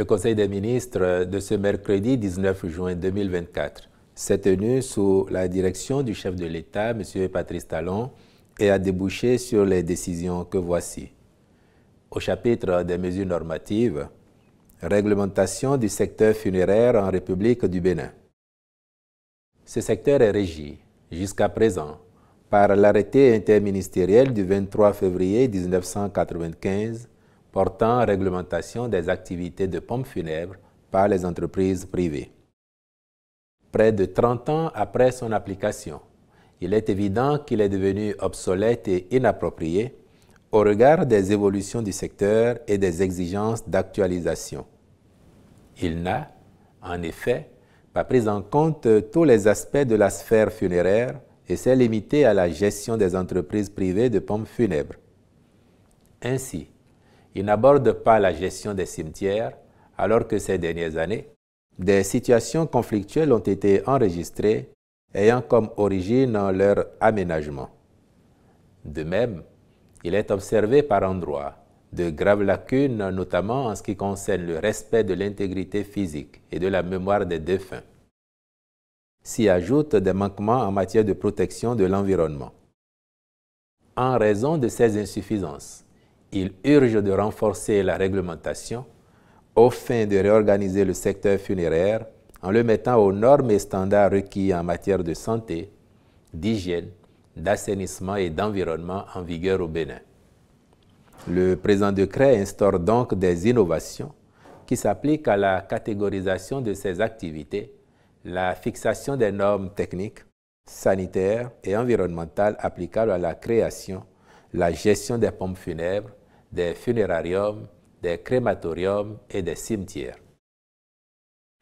Le Conseil des ministres de ce mercredi 19 juin 2024 s'est tenu sous la direction du chef de l'État, M. Patrice Talon, et a débouché sur les décisions que voici. Au chapitre des mesures normatives, réglementation du secteur funéraire en République du Bénin. Ce secteur est régi, jusqu'à présent, par l'arrêté interministériel du 23 février 1995 portant réglementation des activités de pompes funèbres par les entreprises privées. Près de 30 ans après son application, il est évident qu'il est devenu obsolète et inapproprié au regard des évolutions du secteur et des exigences d'actualisation. Il n'a, en effet, pas pris en compte tous les aspects de la sphère funéraire et s'est limité à la gestion des entreprises privées de pompes funèbres. Ainsi, il n'aborde pas la gestion des cimetières, alors que ces dernières années, des situations conflictuelles ont été enregistrées ayant comme origine leur aménagement. De même, il est observé par endroits de graves lacunes, notamment en ce qui concerne le respect de l'intégrité physique et de la mémoire des défunts. S'y ajoutent des manquements en matière de protection de l'environnement. En raison de ces insuffisances, il urge de renforcer la réglementation au fin de réorganiser le secteur funéraire en le mettant aux normes et standards requis en matière de santé, d'hygiène, d'assainissement et d'environnement en vigueur au Bénin. Le présent décret instaure donc des innovations qui s'appliquent à la catégorisation de ces activités, la fixation des normes techniques, sanitaires et environnementales applicables à la création, la gestion des pompes funèbres, des funérariums, des crématoriums et des cimetières.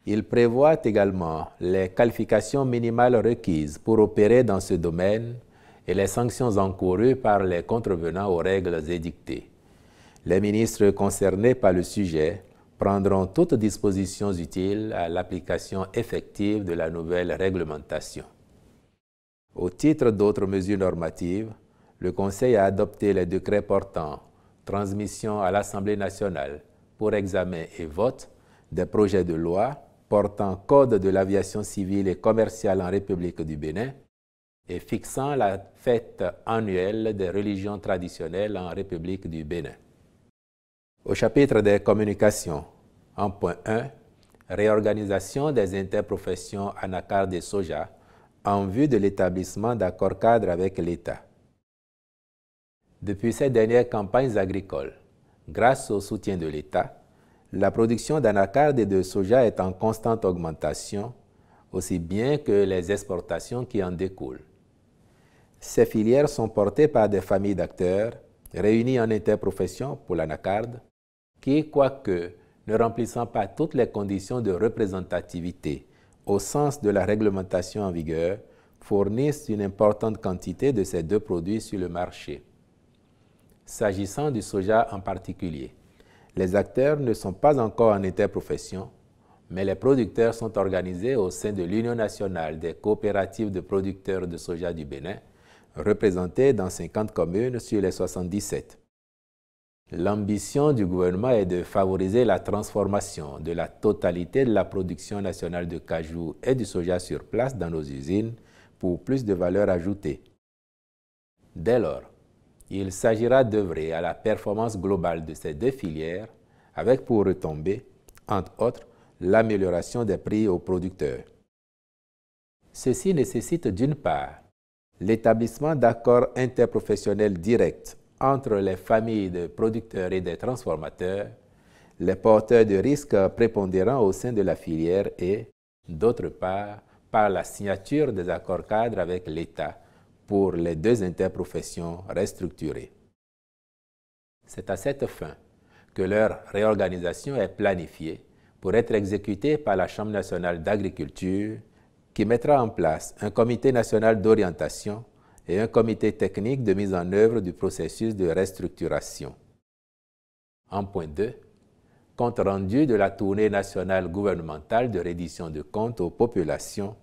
Il prévoit également les qualifications minimales requises pour opérer dans ce domaine et les sanctions encourues par les contrevenants aux règles édictées. Les ministres concernés par le sujet prendront toutes dispositions utiles à l'application effective de la nouvelle réglementation. Au titre d'autres mesures normatives, le Conseil a adopté les décrets portant transmission à l'Assemblée nationale pour examen et vote des projets de loi portant Code de l'aviation civile et commerciale en République du Bénin et fixant la fête annuelle des religions traditionnelles en République du Bénin. Au chapitre des communications, en point 1, réorganisation des interprofessions Anacar des Soja en vue de l'établissement d'accords cadres avec l'État. Depuis ces dernières campagnes agricoles, grâce au soutien de l'État, la production d'anacarde et de soja est en constante augmentation, aussi bien que les exportations qui en découlent. Ces filières sont portées par des familles d'acteurs réunis en interprofession pour l'anacarde, qui, quoique ne remplissant pas toutes les conditions de représentativité au sens de la réglementation en vigueur, fournissent une importante quantité de ces deux produits sur le marché s'agissant du soja en particulier. Les acteurs ne sont pas encore en interprofession, mais les producteurs sont organisés au sein de l'Union nationale des coopératives de producteurs de soja du Bénin, représentée dans 50 communes sur les 77. L'ambition du gouvernement est de favoriser la transformation de la totalité de la production nationale de cajou et du soja sur place dans nos usines pour plus de valeur ajoutée. Dès lors, il s'agira d'œuvrer à la performance globale de ces deux filières, avec pour retombée, entre autres, l'amélioration des prix aux producteurs. Ceci nécessite d'une part l'établissement d'accords interprofessionnels directs entre les familles de producteurs et des transformateurs, les porteurs de risques prépondérants au sein de la filière et, d'autre part, par la signature des accords cadres avec l'État pour les deux interprofessions restructurées. C'est à cette fin que leur réorganisation est planifiée pour être exécutée par la Chambre nationale d'agriculture qui mettra en place un comité national d'orientation et un comité technique de mise en œuvre du processus de restructuration. En point 2, compte rendu de la tournée nationale gouvernementale de reddition de comptes aux populations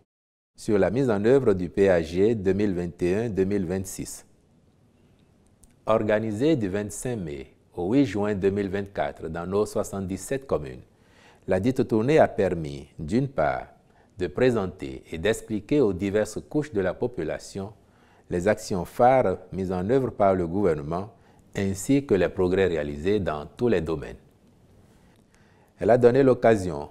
sur la mise en œuvre du PAG 2021-2026. Organisée du 25 mai au 8 juin 2024 dans nos 77 communes, la dite tournée a permis, d'une part, de présenter et d'expliquer aux diverses couches de la population les actions phares mises en œuvre par le gouvernement ainsi que les progrès réalisés dans tous les domaines. Elle a donné l'occasion,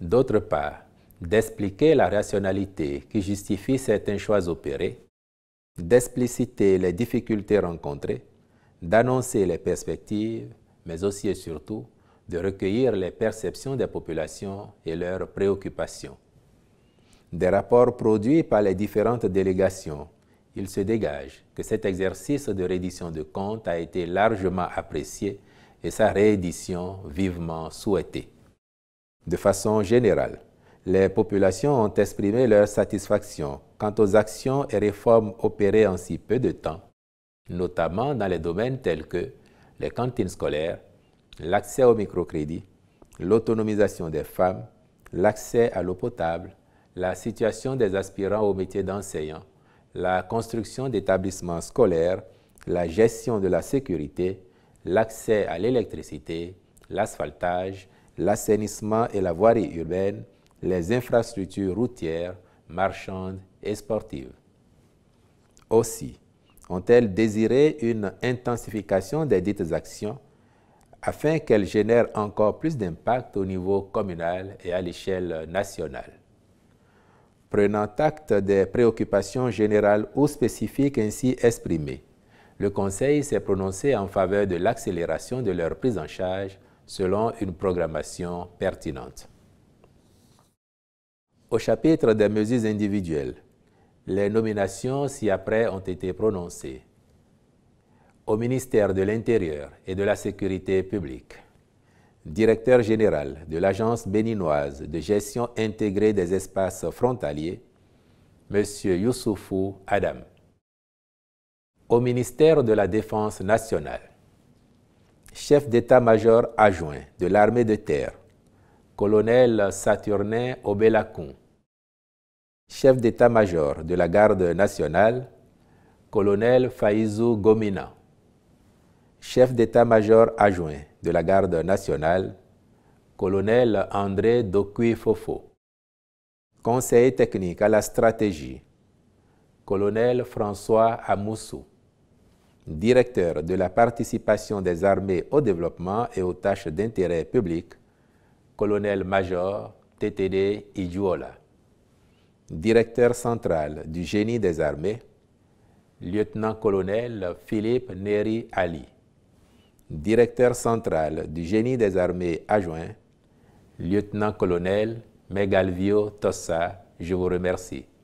d'autre part, d'expliquer la rationalité qui justifie certains choix opérés, d'expliciter les difficultés rencontrées, d'annoncer les perspectives, mais aussi et surtout de recueillir les perceptions des populations et leurs préoccupations. Des rapports produits par les différentes délégations, il se dégage que cet exercice de reddition de comptes a été largement apprécié et sa réédition vivement souhaitée. De façon générale, les populations ont exprimé leur satisfaction quant aux actions et réformes opérées en si peu de temps, notamment dans les domaines tels que les cantines scolaires, l'accès au microcrédit, l'autonomisation des femmes, l'accès à l'eau potable, la situation des aspirants au métier d'enseignant, la construction d'établissements scolaires, la gestion de la sécurité, l'accès à l'électricité, l'asphaltage, l'assainissement et la voirie urbaine, les infrastructures routières, marchandes et sportives. Aussi, ont-elles désiré une intensification des dites actions afin qu'elles génèrent encore plus d'impact au niveau communal et à l'échelle nationale. Prenant acte des préoccupations générales ou spécifiques ainsi exprimées, le Conseil s'est prononcé en faveur de l'accélération de leur prise en charge selon une programmation pertinente. Au chapitre des mesures individuelles, les nominations ci-après ont été prononcées. Au ministère de l'Intérieur et de la Sécurité publique, directeur général de l'Agence béninoise de gestion intégrée des espaces frontaliers, M. Youssoufou Adam. Au ministère de la Défense nationale, chef d'état-major adjoint de l'armée de terre colonel Saturnin Obélacon, chef d'état-major de la garde nationale, colonel Faizou Gomina, chef d'état-major adjoint de la garde nationale, colonel André Dokui Fofo, conseiller technique à la stratégie, colonel François Amoussou, directeur de la participation des armées au développement et aux tâches d'intérêt public, colonel-major TTD Idjuola, directeur central du génie des armées, lieutenant-colonel Philippe Neri Ali, directeur central du génie des armées adjoint, lieutenant-colonel Megalvio Tossa, je vous remercie.